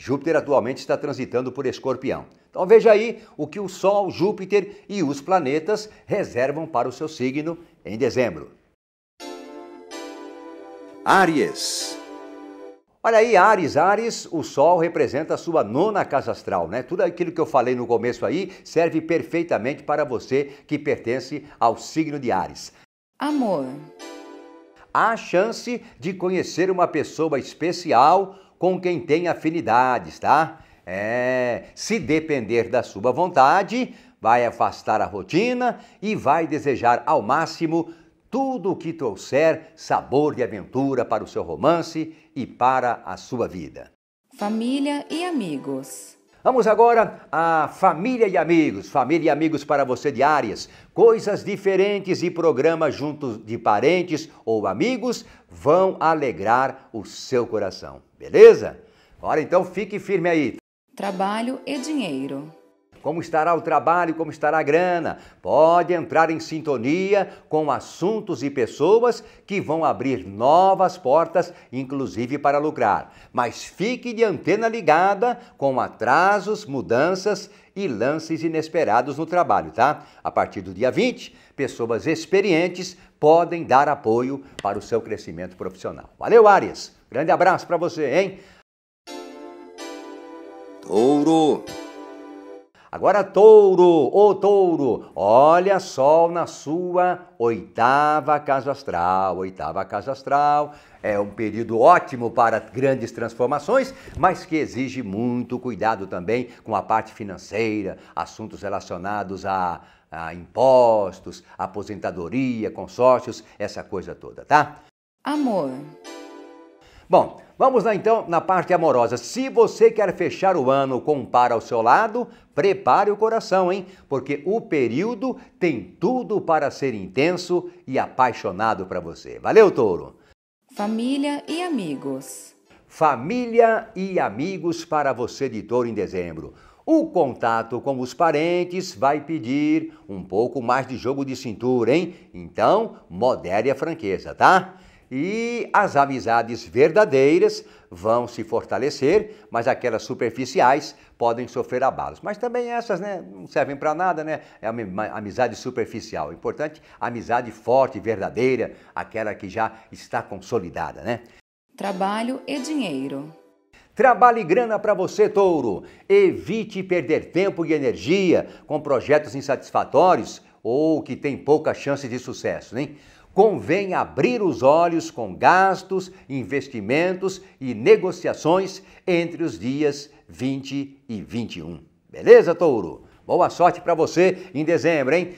Júpiter atualmente está transitando por Escorpião. Então veja aí o que o Sol, Júpiter e os planetas reservam para o seu signo em dezembro. Áries. Olha aí, Ares, Ares, o Sol representa a sua nona casa astral, né? Tudo aquilo que eu falei no começo aí serve perfeitamente para você que pertence ao signo de Ares. Amor. Há chance de conhecer uma pessoa especial com quem tem afinidades, tá? É, se depender da sua vontade, vai afastar a rotina e vai desejar ao máximo tudo o que trouxer sabor e aventura para o seu romance e para a sua vida. Família e amigos. Vamos agora a família e amigos, família e amigos para você diárias. Coisas diferentes e programas juntos de parentes ou amigos vão alegrar o seu coração. Beleza? Ora então, fique firme aí. Trabalho e dinheiro. Como estará o trabalho, como estará a grana? Pode entrar em sintonia com assuntos e pessoas que vão abrir novas portas, inclusive para lucrar. Mas fique de antena ligada com atrasos, mudanças e lances inesperados no trabalho, tá? A partir do dia 20, pessoas experientes podem dar apoio para o seu crescimento profissional. Valeu, Arias! Grande abraço para você, hein? Touro. Agora, touro, ô oh, touro, olha só na sua oitava casa astral. Oitava casa astral é um período ótimo para grandes transformações, mas que exige muito cuidado também com a parte financeira, assuntos relacionados a a impostos, aposentadoria, consórcios, essa coisa toda, tá? Amor. Bom, vamos lá então na parte amorosa. Se você quer fechar o ano com um par ao seu lado, prepare o coração, hein? Porque o período tem tudo para ser intenso e apaixonado para você. Valeu, Touro! Família e amigos. Família e amigos para você de touro em dezembro. O contato com os parentes vai pedir um pouco mais de jogo de cintura, hein? Então, modere a franqueza, tá? E as amizades verdadeiras vão se fortalecer, mas aquelas superficiais podem sofrer abalos. Mas também essas, né, não servem para nada, né? É uma amizade superficial. Importante, amizade forte, verdadeira, aquela que já está consolidada, né? Trabalho e dinheiro. Trabalho e grana para você, touro. Evite perder tempo e energia com projetos insatisfatórios ou que têm pouca chance de sucesso, hein? Convém abrir os olhos com gastos, investimentos e negociações entre os dias 20 e 21. Beleza, touro? Boa sorte para você em dezembro, hein?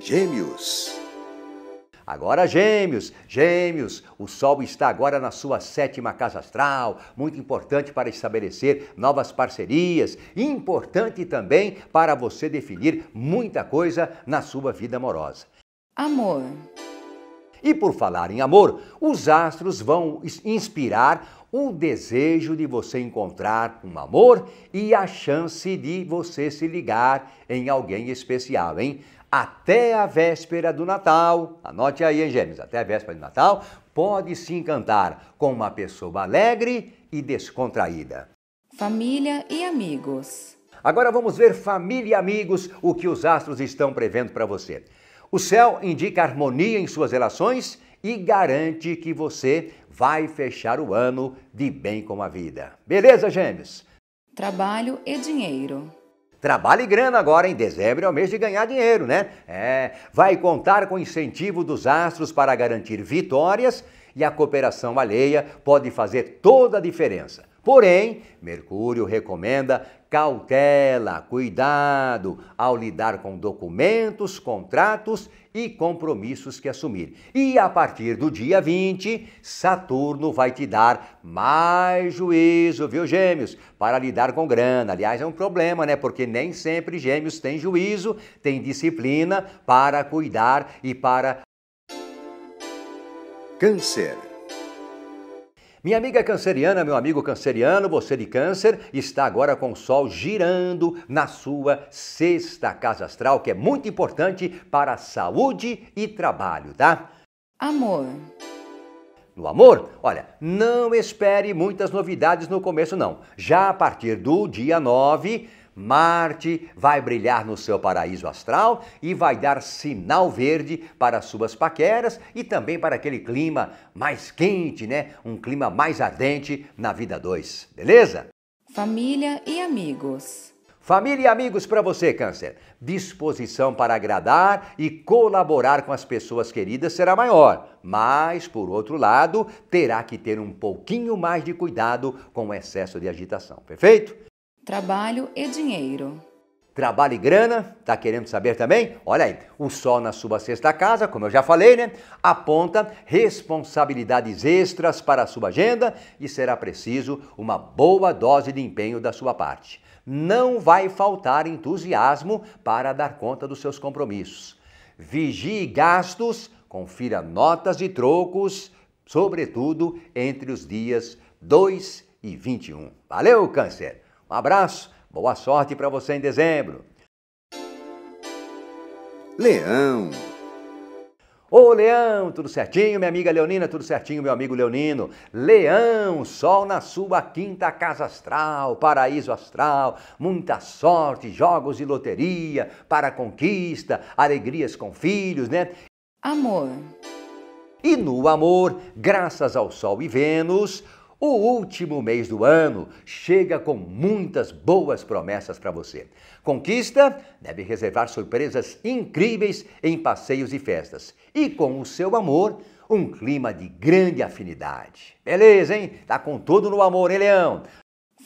Gêmeos. Agora, Gêmeos, Gêmeos, o Sol está agora na sua sétima casa astral, muito importante para estabelecer novas parcerias, importante também para você definir muita coisa na sua vida amorosa. Amor. E por falar em amor, os astros vão inspirar o desejo de você encontrar um amor e a chance de você se ligar em alguém especial, hein? até a véspera do Natal, anote aí, hein, Gêmeos, até a véspera do Natal, pode se encantar com uma pessoa alegre e descontraída. Família e amigos. Agora vamos ver família e amigos, o que os astros estão prevendo para você. O céu indica harmonia em suas relações e garante que você vai fechar o ano de bem com a vida. Beleza, Gêmeos? Trabalho e dinheiro. Trabalhe grana agora em dezembro é o mês de ganhar dinheiro, né? É, vai contar com incentivo dos astros para garantir vitórias e a cooperação alheia pode fazer toda a diferença. Porém, Mercúrio recomenda cautela, cuidado ao lidar com documentos, contratos e compromissos que assumir. E a partir do dia 20, Saturno vai te dar mais juízo, viu, Gêmeos? Para lidar com grana. Aliás, é um problema, né? Porque nem sempre Gêmeos tem juízo, tem disciplina para cuidar e para. Câncer. Minha amiga canceriana, meu amigo canceriano, você de câncer, está agora com o Sol girando na sua sexta casa astral, que é muito importante para saúde e trabalho, tá? Amor. No amor, olha, não espere muitas novidades no começo, não. Já a partir do dia 9. Marte vai brilhar no seu paraíso astral e vai dar sinal verde para suas paqueras e também para aquele clima mais quente, né? Um clima mais ardente na vida 2, beleza? Família e amigos. Família e amigos para você, Câncer. Disposição para agradar e colaborar com as pessoas queridas será maior, mas, por outro lado, terá que ter um pouquinho mais de cuidado com o excesso de agitação, perfeito? Trabalho e dinheiro. Trabalho e grana, tá querendo saber também? Olha aí, o sol na sua sexta casa, como eu já falei, né? Aponta responsabilidades extras para a sua agenda e será preciso uma boa dose de empenho da sua parte. Não vai faltar entusiasmo para dar conta dos seus compromissos. Vigie gastos, confira notas e trocos, sobretudo entre os dias 2 e 21. Valeu, Câncer! Um abraço, boa sorte para você em dezembro. Leão. Ô Leão, tudo certinho? Minha amiga Leonina, tudo certinho, meu amigo Leonino? Leão, sol na sua quinta casa astral, paraíso astral, muita sorte, jogos e loteria, para conquista, alegrias com filhos, né? Amor. E no amor, graças ao Sol e Vênus, o último mês do ano chega com muitas boas promessas para você. Conquista deve reservar surpresas incríveis em passeios e festas. E com o seu amor, um clima de grande afinidade. Beleza, hein? Tá com tudo no amor, hein, Leão?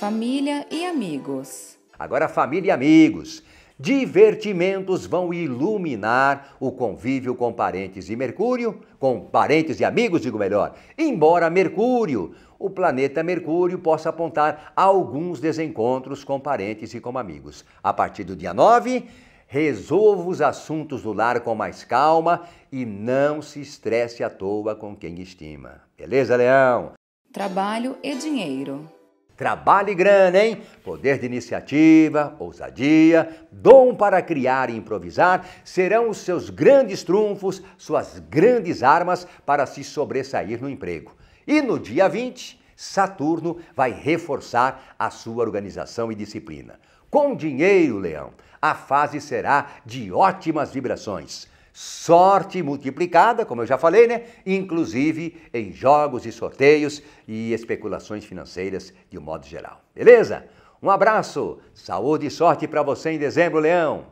Família e amigos. Agora, família e amigos. Divertimentos vão iluminar o convívio com parentes de Mercúrio, com parentes e amigos, digo melhor. Embora Mercúrio o planeta Mercúrio possa apontar alguns desencontros com parentes e com amigos. A partir do dia 9, resolva os assuntos do lar com mais calma e não se estresse à toa com quem estima. Beleza, Leão? Trabalho e dinheiro. Trabalho e grana, hein? Poder de iniciativa, ousadia, dom para criar e improvisar serão os seus grandes trunfos, suas grandes armas para se sobressair no emprego. E no dia 20, Saturno vai reforçar a sua organização e disciplina. Com dinheiro, Leão, a fase será de ótimas vibrações. Sorte multiplicada, como eu já falei, né? Inclusive em jogos e sorteios e especulações financeiras de um modo geral. Beleza? Um abraço, saúde e sorte para você em dezembro, Leão.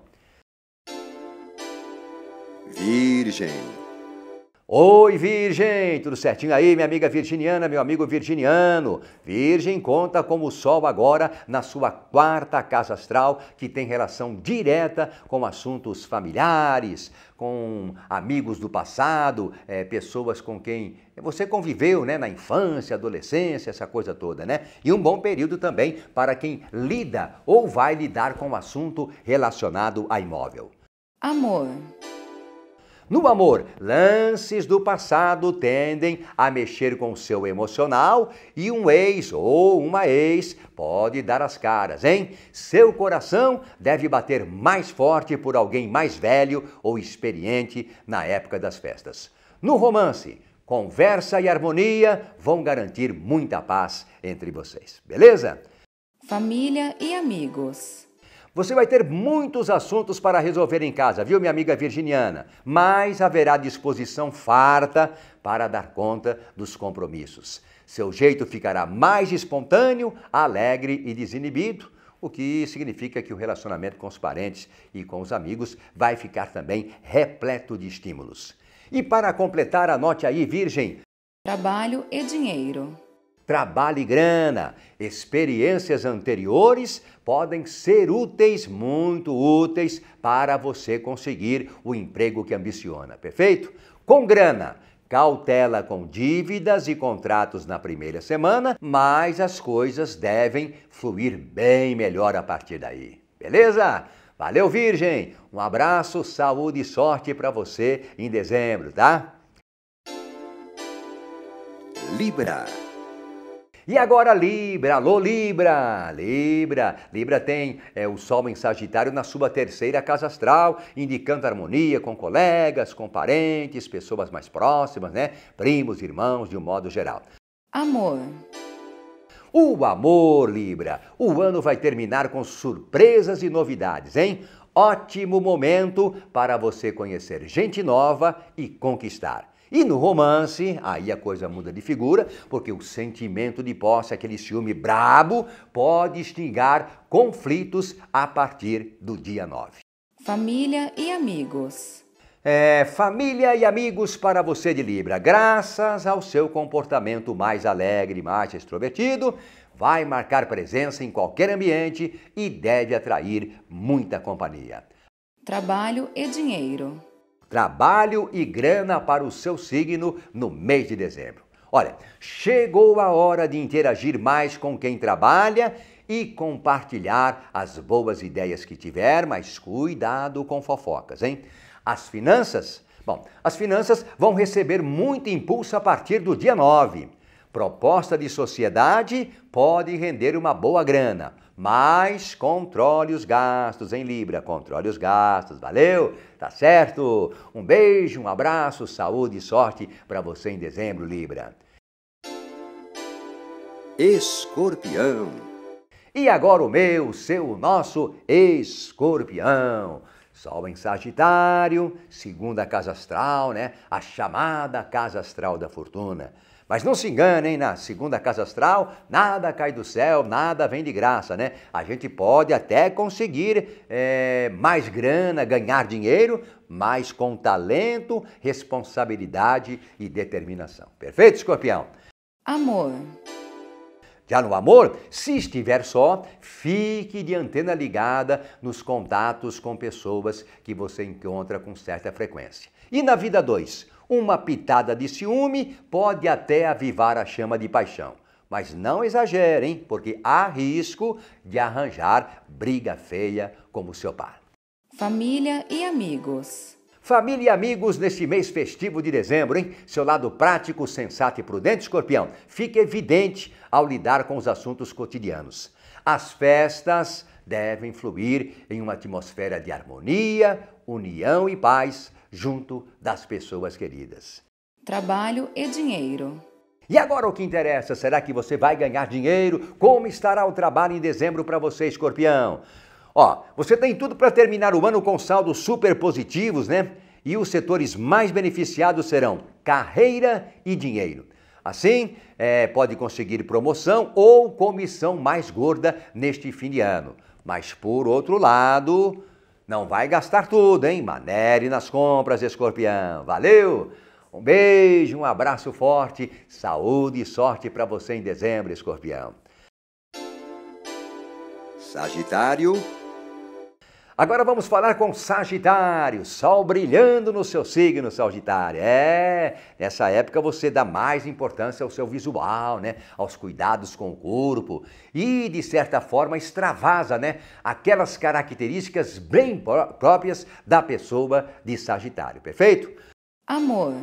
Virgem. Oi, Virgem! Tudo certinho aí, minha amiga virginiana, meu amigo virginiano? Virgem conta como o Sol agora na sua quarta casa astral, que tem relação direta com assuntos familiares, com amigos do passado, é, pessoas com quem você conviveu né, na infância, adolescência, essa coisa toda, né? E um bom período também para quem lida ou vai lidar com o um assunto relacionado a imóvel. Amor. No amor, lances do passado tendem a mexer com o seu emocional e um ex ou uma ex pode dar as caras, hein? Seu coração deve bater mais forte por alguém mais velho ou experiente na época das festas. No romance, conversa e harmonia vão garantir muita paz entre vocês, beleza? Família e amigos. Você vai ter muitos assuntos para resolver em casa, viu, minha amiga virginiana? Mas haverá disposição farta para dar conta dos compromissos. Seu jeito ficará mais espontâneo, alegre e desinibido, o que significa que o relacionamento com os parentes e com os amigos vai ficar também repleto de estímulos. E para completar, anote aí, Virgem: trabalho e dinheiro trabalho e grana. Experiências anteriores podem ser úteis, muito úteis, para você conseguir o emprego que ambiciona, perfeito? Com grana. Cautela com dívidas e contratos na primeira semana, mas as coisas devem fluir bem melhor a partir daí. Beleza? Valeu, Virgem! Um abraço, saúde e sorte para você em dezembro, tá? Libra. E agora Libra, alô Libra, Libra, Libra tem é, o Sol em Sagitário na sua terceira casa astral, indicando harmonia com colegas, com parentes, pessoas mais próximas, né? Primos, irmãos, de um modo geral. Amor. O amor, Libra. O ano vai terminar com surpresas e novidades, hein? Ótimo momento para você conhecer gente nova e conquistar. E no romance, aí a coisa muda de figura, porque o sentimento de posse, aquele ciúme brabo, pode instigar conflitos a partir do dia 9. Família e amigos. É, família e amigos para você de Libra, graças ao seu comportamento mais alegre, mais extrovertido, vai marcar presença em qualquer ambiente e deve atrair muita companhia. Trabalho e dinheiro. Trabalho e grana para o seu signo no mês de dezembro. Olha, chegou a hora de interagir mais com quem trabalha e compartilhar as boas ideias que tiver, mas cuidado com fofocas, hein? As finanças? Bom, as finanças vão receber muito impulso a partir do dia 9. Proposta de sociedade pode render uma boa grana mas controle os gastos em Libra, controle os gastos, valeu? Tá certo? Um beijo, um abraço, saúde e sorte para você em dezembro, Libra. Escorpião. E agora o meu, seu, o nosso Escorpião. Sol em Sagitário, segunda casa astral, né? A chamada casa astral da fortuna. Mas não se enganem, na segunda casa astral, nada cai do céu, nada vem de graça, né? A gente pode até conseguir é, mais grana, ganhar dinheiro, mas com talento, responsabilidade e determinação. Perfeito, escorpião? Amor. Já no amor, se estiver só, fique de antena ligada nos contatos com pessoas que você encontra com certa frequência. E na vida 2, uma pitada de ciúme pode até avivar a chama de paixão. Mas não exagerem, porque há risco de arranjar briga feia como seu par. Família e amigos. Família e amigos, neste mês festivo de dezembro, hein? Seu lado prático, sensato e prudente, escorpião, fica evidente ao lidar com os assuntos cotidianos. As festas devem fluir em uma atmosfera de harmonia, união e paz junto das pessoas queridas. Trabalho e dinheiro. E agora o que interessa? Será que você vai ganhar dinheiro? Como estará o trabalho em dezembro para você, escorpião? Ó, você tem tudo para terminar o ano com saldos super positivos, né? E os setores mais beneficiados serão carreira e dinheiro. Assim, é, pode conseguir promoção ou comissão mais gorda neste fim de ano. Mas, por outro lado, não vai gastar tudo, hein? Manere nas compras, escorpião. Valeu! Um beijo, um abraço forte, saúde e sorte para você em dezembro, escorpião. Sagitário. Agora vamos falar com Sagitário, sol brilhando no seu signo, Sagitário. É, nessa época você dá mais importância ao seu visual, né? Aos cuidados com o corpo e, de certa forma, extravasa, né? Aquelas características bem próprias da pessoa de Sagitário, perfeito? Amor.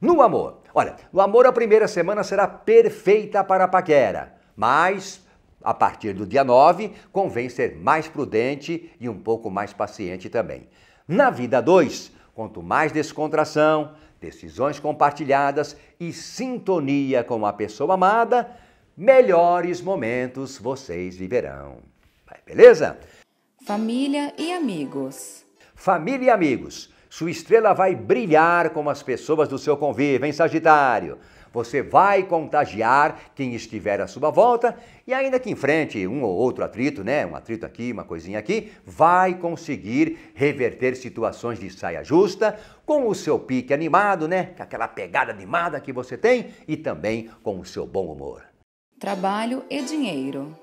No amor. Olha, no amor a primeira semana será perfeita para a paquera, mas a partir do dia 9, convém ser mais prudente e um pouco mais paciente também. Na vida 2, quanto mais descontração, decisões compartilhadas e sintonia com a pessoa amada, melhores momentos vocês viverão. Beleza? Família e amigos. Família e amigos. Sua estrela vai brilhar como as pessoas do seu convívio, em Sagitário? Você vai contagiar quem estiver à sua volta e ainda que enfrente um ou outro atrito, né? Um atrito aqui, uma coisinha aqui, vai conseguir reverter situações de saia justa com o seu pique animado, né? Com aquela pegada animada que você tem e também com o seu bom humor. Trabalho e dinheiro.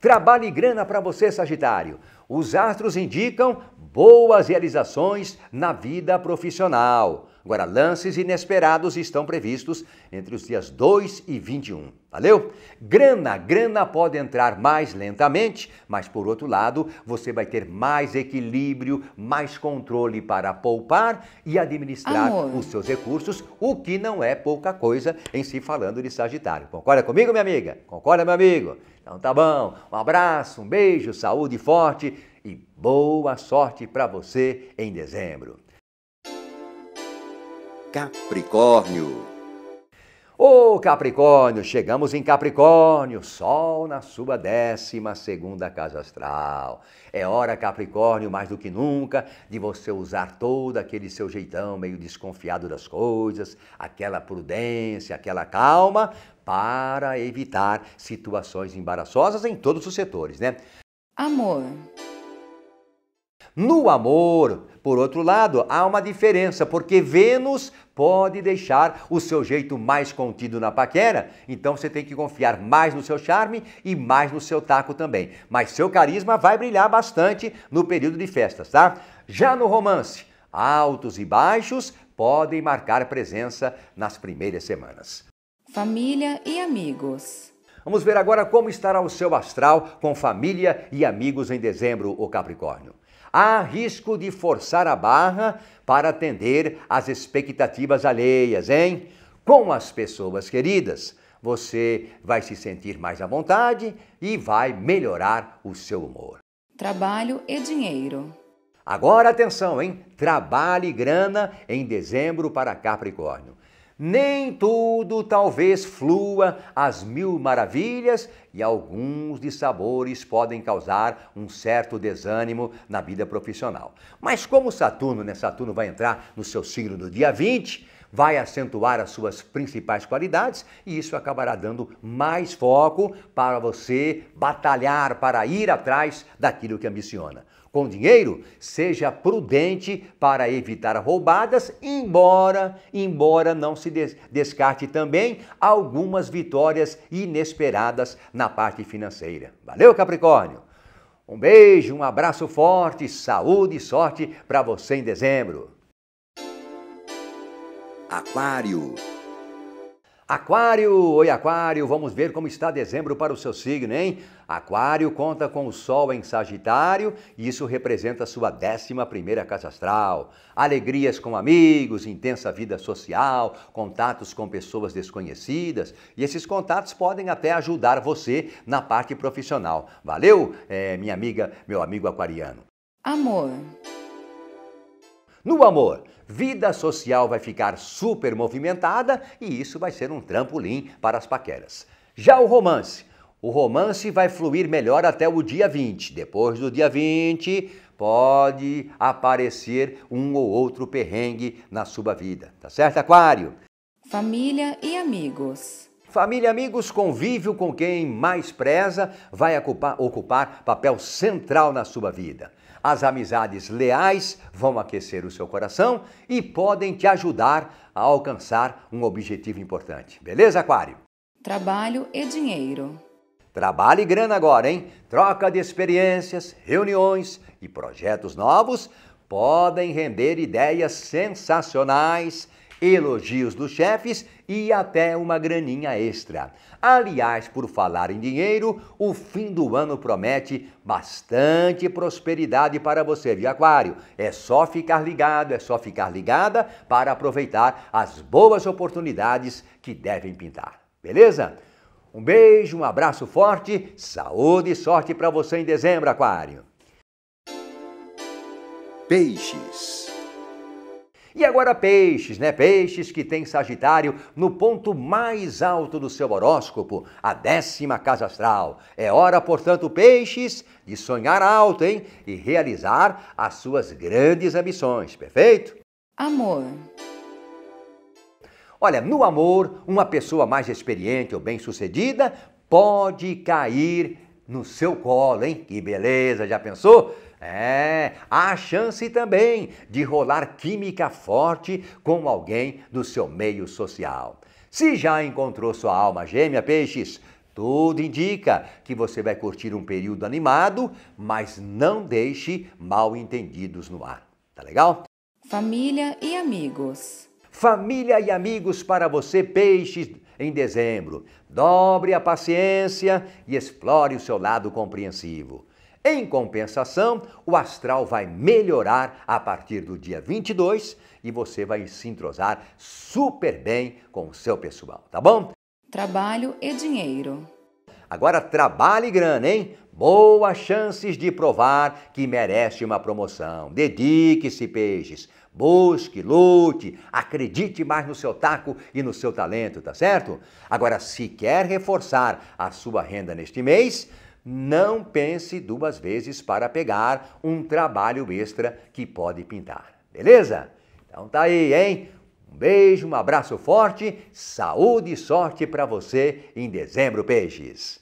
Trabalho e grana para você, Sagitário. Os astros indicam boas realizações na vida profissional. Agora, lances inesperados estão previstos entre os dias 2 e 21. Valeu? Grana, grana pode entrar mais lentamente, mas por outro lado, você vai ter mais equilíbrio, mais controle para poupar e administrar Amor. os seus recursos, o que não é pouca coisa em se si falando de Sagitário. Concorda comigo, minha amiga? Concorda, meu amigo? Então tá bom. Um abraço, um beijo, saúde forte e boa sorte para você em dezembro. Capricórnio. Ô oh, Capricórnio, chegamos em Capricórnio, Sol na sua décima segunda casa astral. É hora, Capricórnio, mais do que nunca, de você usar todo aquele seu jeitão meio desconfiado das coisas, aquela prudência, aquela calma, para evitar situações embaraçosas em todos os setores, né? Amor. No amor, por outro lado, há uma diferença, porque Vênus pode deixar o seu jeito mais contido na paquera, então você tem que confiar mais no seu charme e mais no seu taco também. Mas seu carisma vai brilhar bastante no período de festas, tá? Já no romance, altos e baixos podem marcar presença nas primeiras semanas. Família e amigos. Vamos ver agora como estará o seu astral com família e amigos em dezembro, o Capricórnio há risco de forçar a barra para atender às expectativas alheias, hein? Com as pessoas queridas, você vai se sentir mais à vontade e vai melhorar o seu humor. Trabalho e dinheiro. Agora atenção, hein? Trabalhe grana em dezembro para Capricórnio. Nem tudo talvez flua às mil maravilhas e alguns dissabores podem causar um certo desânimo na vida profissional. Mas como Saturno, né? Saturno vai entrar no seu signo no dia 20, vai acentuar as suas principais qualidades e isso acabará dando mais foco para você batalhar para ir atrás daquilo que ambiciona com dinheiro, seja prudente para evitar roubadas, embora, embora não se descarte também algumas vitórias inesperadas na parte financeira. Valeu, Capricórnio. Um beijo, um abraço forte, saúde e sorte para você em dezembro. Aquário Aquário, oi Aquário, vamos ver como está dezembro para o seu signo, hein? Aquário conta com o Sol em Sagitário e isso representa sua décima primeira casa astral. Alegrias com amigos, intensa vida social, contatos com pessoas desconhecidas e esses contatos podem até ajudar você na parte profissional. Valeu, é, minha amiga, meu amigo aquariano. Amor. No amor, vida social vai ficar super movimentada e isso vai ser um trampolim para as paqueras. Já o romance. O romance vai fluir melhor até o dia 20. Depois do dia 20, pode aparecer um ou outro perrengue na sua vida. Tá certo, Aquário? Família e amigos. Família e amigos, convívio com quem mais preza vai ocupar, ocupar papel central na sua vida. As amizades leais vão aquecer o seu coração e podem te ajudar a alcançar um objetivo importante. Beleza, Aquário? Trabalho e dinheiro. Trabalho e grana agora, hein? Troca de experiências, reuniões e projetos novos podem render ideias sensacionais, elogios dos chefes e até uma graninha extra. Aliás, por falar em dinheiro, o fim do ano promete bastante prosperidade para você, de Aquário. É só ficar ligado, é só ficar ligada para aproveitar as boas oportunidades que devem pintar. Beleza? Um beijo, um abraço forte, saúde e sorte para você em dezembro, Aquário. Peixes. E agora peixes, né? Peixes que tem Sagitário no ponto mais alto do seu horóscopo, a décima casa astral. É hora, portanto, peixes, de sonhar alto, hein? E realizar as suas grandes ambições, perfeito? Amor. Olha, no amor, uma pessoa mais experiente ou bem-sucedida pode cair no seu colo, hein? Que beleza, já pensou? É, há chance também de rolar química forte com alguém do seu meio social. Se já encontrou sua alma gêmea, peixes, tudo indica que você vai curtir um período animado, mas não deixe mal entendidos no ar. Tá legal? Família e amigos. Família e amigos para você, peixes, em dezembro. Dobre a paciência e explore o seu lado compreensivo. Em compensação, o astral vai melhorar a partir do dia 22 e você vai se entrosar super bem com o seu pessoal, tá bom? Trabalho e dinheiro. Agora trabalhe grana, hein? Boas chances de provar que merece uma promoção. Dedique-se, peixes. Busque, lute, acredite mais no seu taco e no seu talento, tá certo? Agora, se quer reforçar a sua renda neste mês, não pense duas vezes para pegar um trabalho extra que pode pintar. Beleza? Então tá aí, hein? Um beijo, um abraço forte, saúde e sorte para você em dezembro, peixes.